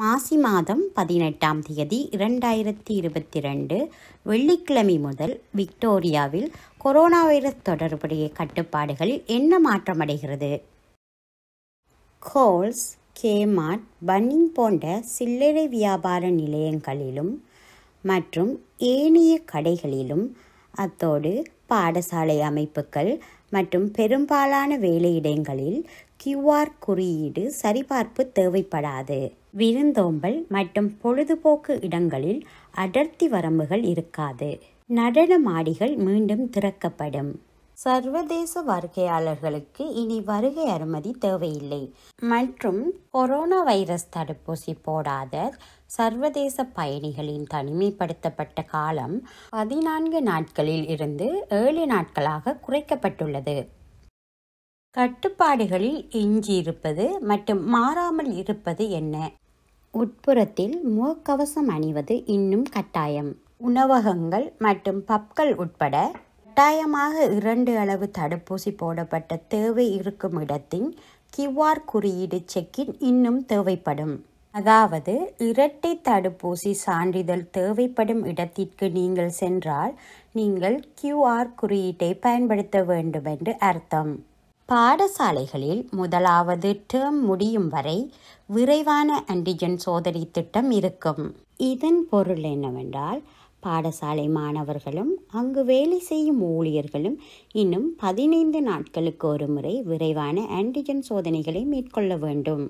மாசி மாதம் பதினெட்டாம் தேதி இரண்டாயிரத்தி இருபத்தி ரெண்டு வெள்ளிக்கிழமை முதல் விக்டோரியாவில் கொரோனா வைரஸ் தொடர்புடைய கட்டுப்பாடுகளில் என்ன மாற்றமடைகிறது கோல்ஸ் கேமார்ட் பன்னிங் போன்ற சில்லறை வியாபார நிலையங்களிலும் மற்றும் ஏனைய கடைகளிலும் அத்தோடு பாடசாலை அமைப்புகள் மற்றும் பெரும்பாலான வேலையிடங்களில் கியூஆர் குறியீடு சரிபார்ப்பு தேவைப்படாது விருந்தோம்பல் மற்றும் பொழுதுபோக்கு இடங்களில் அடர்த்தி வரம்புகள் இருக்காது நடன மாடிகள் மீண்டும் திறக்கப்படும் சர்வதேச வருகையாளர்களுக்கு இனி வருகை அனுமதி தேவையில்லை மற்றும் கொரோனா வைரஸ் தடுப்பூசி போடாத சர்வதேச பயணிகளின் தனிமைப்படுத்தப்பட்ட காலம் பதினான்கு நாட்களில் இருந்து ஏழு நாட்களாக குறைக்கப்பட்டுள்ளது கட்டுப்பாடுகளில் எஞ்சியிருப்பது மற்றும் மாறாமல் இருப்பது என்ன உட்புறத்தில் முகக்கவசம் அணிவது இன்னும் கட்டாயம் உணவகங்கள் மற்றும் பப்கள் உட்பட கட்டாயமாக இரண்டு அளவு தடுப்பூசி போடப்பட்ட தேவை இருக்கும் இடத்தின் கியூஆர் குறியீடு செக்கின் இன்னும் தேவைப்படும் அதாவது இரட்டை தடுப்பூசி சான்றிதழ் தேவைப்படும் இடத்திற்கு நீங்கள் சென்றால் நீங்கள் கியூஆர் குறியீட்டை பயன்படுத்த வேண்டும் என்று அர்த்தம் பாடசாலைகளில் முதலாவது டேர்ம் முடியும் வரை விரைவான ஆன்டிஜென் சோதனை திட்டம் இருக்கும் இதன் பொருள் என்னவென்றால் பாடசாலை மாணவர்களும் அங்கு வேலை செய்யும் ஊழியர்களும் இன்னும் பதினைந்து நாட்களுக்கு ஒரு முறை விரைவான ஆன்டிஜென் சோதனைகளை மேற்கொள்ள வேண்டும்